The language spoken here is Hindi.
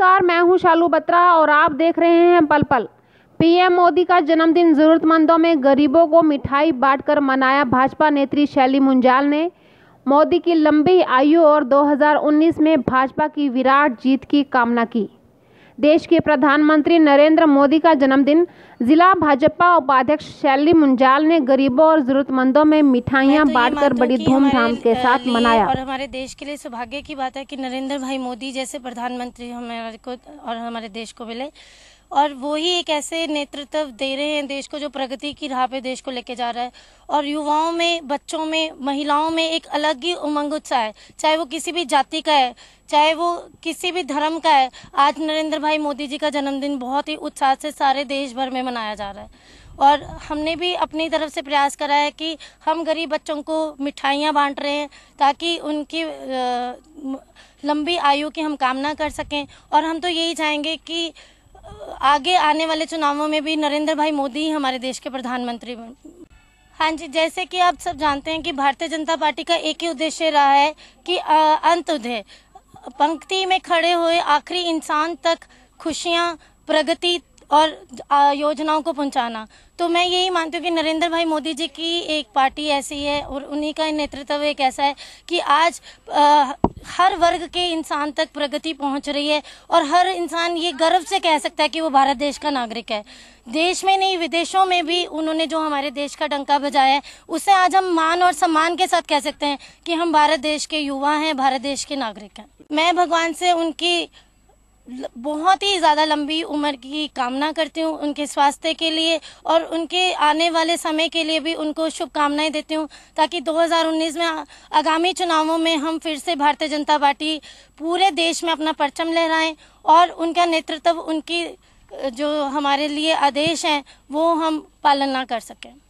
नमस्कार मैं हूं शालू बत्रा और आप देख रहे हैं पल पल पीएम मोदी का जन्मदिन ज़रूरतमंदों में गरीबों को मिठाई बांटकर मनाया भाजपा नेत्री शैली मुंजाल ने मोदी की लंबी आयु और 2019 में भाजपा की विराट जीत की कामना की देश के प्रधानमंत्री नरेंद्र मोदी का जन्मदिन जिला भाजपा उपाध्यक्ष शैली मुंजाल ने गरीबों और जरूरतमंदों में मिठाइयाँ तो बांटकर बड़ी धूमधाम के साथ मनाया और हमारे देश के लिए सौभाग्य की बात है कि नरेंद्र भाई मोदी जैसे प्रधानमंत्री हमारे को और हमारे देश को मिले और वो ही एक ऐसे नेतृत्व दे रहे हैं देश को जो प्रगति की राह पे देश को लेके जा रहा है और युवाओं में बच्चों में महिलाओं में एक अलग ही उमंग उत्साह है चाहे वो किसी भी जाति का है चाहे वो किसी भी धर्म का है आज नरेंद्र भाई मोदी जी का जन्मदिन बहुत ही उत्साह से सारे देश भर में मनाया जा रहा है और हमने भी अपनी तरफ से प्रयास करा है कि हम गरीब बच्चों को मिठाइयाँ बांट रहे हैं ताकि उनकी लंबी आयु की हम कामना कर सकें और हम तो यही चाहेंगे कि आगे आने वाले चुनावों में भी नरेंद्र भाई मोदी ही हमारे देश के प्रधानमंत्री हाँ जी जैसे कि आप सब जानते हैं कि भारतीय जनता पार्टी का एक ही उद्देश्य रहा है कि अंत्योदय पंक्ति में खड़े हुए आखिरी इंसान तक खुशियाँ प्रगति और योजनाओं को पहुंचाना तो मैं यही मानती हूँ कि नरेंद्र भाई मोदी जी की एक पार्टी ऐसी है और उन्हीं का नेतृत्व एक ऐसा है कि आज आ, हर वर्ग के इंसान तक प्रगति पहुंच रही है और हर इंसान ये गर्व से कह सकता है कि वो भारत देश का नागरिक है देश में नहीं विदेशों में भी उन्होंने जो हमारे देश का डंका बजाया है उसे आज हम मान और सम्मान के साथ कह सकते हैं कि हम भारत देश के युवा हैं भारत देश के नागरिक हैं मैं भगवान से उनकी बहुत ही ज़्यादा लंबी उम्र की कामना करती हूँ उनके स्वास्थ्य के लिए और उनके आने वाले समय के लिए भी उनको शुभकामनाएं देती हूँ ताकि 2019 में आगामी चुनावों में हम फिर से भारतीय जनता पार्टी पूरे देश में अपना परचम लहराएं और उनका नेतृत्व उनकी जो हमारे लिए आदेश हैं वो हम पालन ना कर सकें